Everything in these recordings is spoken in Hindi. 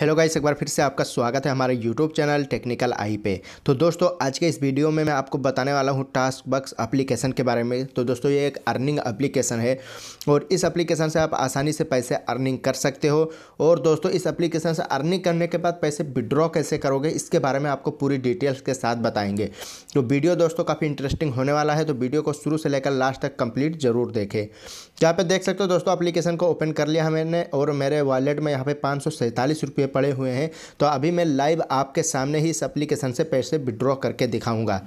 हेलो गाइस एक बार फिर से आपका स्वागत है हमारे यूट्यूब चैनल टेक्निकल आई पे तो दोस्तों आज के इस वीडियो में मैं आपको बताने वाला हूँ टास्क बक्स अप्लीकेशन के बारे में तो दोस्तों ये एक अर्निंग एप्लीकेशन है और इस एप्लीकेशन से आप आसानी से पैसे अर्निंग कर सकते हो और दोस्तों इस अप्लीकेशन से अर्निंग करने के बाद पैसे विड्रॉ कैसे करोगे इसके बारे में आपको पूरी डिटेल्स के साथ बताएंगे तो वीडियो दोस्तों काफ़ी इंटरेस्टिंग होने वाला है तो वीडियो को शुरू से लेकर लास्ट तक कम्प्लीट जरूर देखें यहाँ पर देख सकते हो दोस्तों अप्लीकेशन को ओपन कर लिया हमने और मेरे वॉलेट में यहाँ पर पाँच सौ लिए पड़े हुए हैं तो अभी मैं लाइव आपके सामने ही इस एप्लीकेशन से पैसे विड्रॉ करके दिखाऊँगा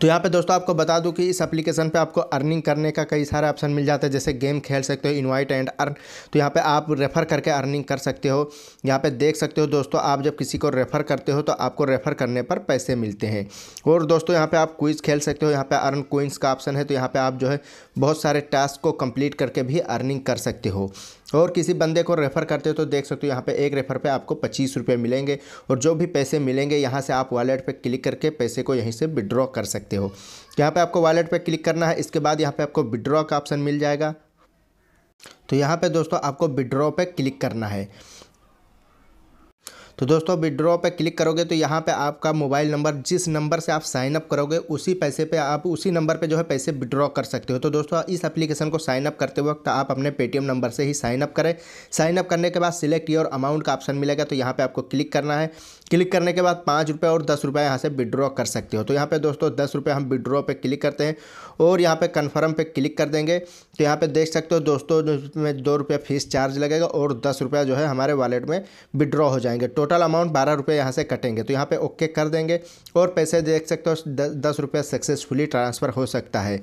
तो यहाँ पे दोस्तों आपको बता दूं कि इस एप्लीकेशन पे आपको अर्निंग करने का कई सारे ऑप्शन मिल जाते हैं जैसे गेम खेल सकते हो इनवाइट एंड अर्न तो यहाँ पे आप रेफ़र करके अर्निंग कर सकते हो यहाँ पे देख सकते हो दोस्तों आप जब किसी को रेफ़र करते हो तो आपको रेफ़र करने पर पैसे मिलते हैं और दोस्तों यहाँ पर आप क्विज़ खेल सकते हो यहाँ पर अर्न क्विंस का ऑप्शन है तो यहाँ पर आप जो है बहुत सारे टास्क को कम्प्लीट करके भी अर्निंग कर सकते हो और किसी बंदे को रेफ़र करते हो तो देख सकते हो यहाँ पे एक रेफ़र पे आपको पच्चीस रुपये मिलेंगे और जो भी पैसे मिलेंगे यहाँ से आप वॉलेट पे क्लिक करके पैसे को यहीं से विड्रॉ कर सकते सकते हो तो यहाँ पे आपको वॉलेट पे क्लिक करना है इसके बाद यहाँ पे आपको विड्रॉ का ऑप्शन मिल जाएगा तो यहाँ पे दोस्तों आपको विड्रॉ पे क्लिक करना है तो दोस्तों विड्रॉ पे क्लिक करोगे तो यहाँ पे आपका मोबाइल नंबर जिस नंबर से आप साइन अप करोगे उसी पैसे पे आप उसी नंबर पे जो है पैसे विड्रॉ कर सकते हो तो दोस्तों इस एप्लीकेशन को साइन अप करते वक्त आप अपने पेटीएम नंबर से ही साइन अप करें साइन अप करने के बाद सिलेक्ट योर अमाउंट का ऑप्शन मिलेगा तो यहाँ पर आपको क्लिक करना है क्लिक करने के बाद पाँच रुपये और दस रुपये यहाँ से विड्रॉ कर सकते हो तो यहाँ पर दोस्तों दस रुपये हम विड्रॉ पर क्लिक करते हैं और यहाँ पर कन्फर्म पर क्लिक कर देंगे तो यहाँ पर देख सकते हो दोस्तों में दो रुपये फीस चार्ज लगेगा और दस रुपया जो है हमारे वॉलेट में विड्रॉ हो जाएंगे टोटल टोटल अमाउंट बारह रुपये यहाँ से कटेंगे तो यहाँ पे ओके कर देंगे और पैसे देख सकते हो दस रुपये सक्सेसफुली ट्रांसफ़र हो सकता है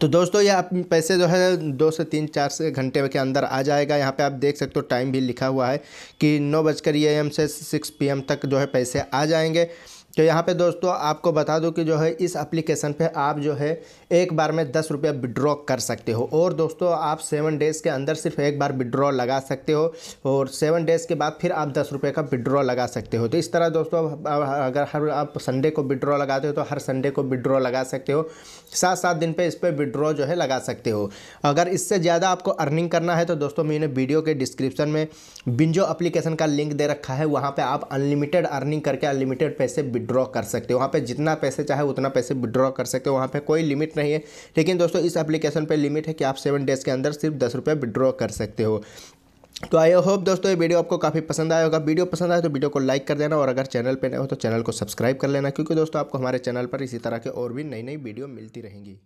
तो दोस्तों ये आप पैसे जो है दो से तीन चार से घंटे के अंदर आ जाएगा यहाँ पे आप देख सकते हो टाइम भी लिखा हुआ है कि नौ बजकर ए e एम से सिक्स पी एम तक जो है पैसे आ जाएंगे तो यहाँ पे दोस्तों आपको बता दूँ कि जो है इस एप्लीकेशन पे आप जो है एक बार में दस रुपया विड्रॉ कर सकते हो और दोस्तों आप सेवन डेज़ के अंदर सिर्फ एक बार विड्रॉ लगा सकते हो और सेवन डेज़ के बाद फिर आप दस रुपये का विड्रॉ लगा सकते हो तो इस तरह दोस्तों अगर हर आप संडे को विड्रॉ लगाते हो तो हर संडे को विड्रॉ लगा सकते हो सात सात दिन पर इस पर विड्रॉ जो है लगा सकते हो अगर इससे ज़्यादा आपको अर्निंग करना है तो दोस्तों मैंने वीडियो के डिस्क्रिप्शन में बिंजो अप्लीकेशन का लिंक दे रखा है वहाँ पर आप अनलिमिटेड अर्निंग करके अनलिमिटेड पैसे विड्रॉ कर सकते हो वहाँ पे जितना पैसे चाहे उतना पैसे विड्रॉ कर सकते हो वहाँ पे कोई लिमिट नहीं है लेकिन दोस्तों इस एप्लीकेशन पे लिमिट है कि आप सेवन डेज़ के अंदर सिर्फ दस रुपये विड्रॉ कर सकते हो तो आई होप दोस्तों ये वीडियो आपको काफ़ी पसंद आया होगा वीडियो पसंद आए तो वीडियो को लाइक कर देना और अगर चैनल पे नए हो तो चैनल को सब्सक्राइब कर लेना क्योंकि दोस्तों आपको हमारे चैनल पर इसी तरह के और भी नई नई वीडियो मिलती रहेंगी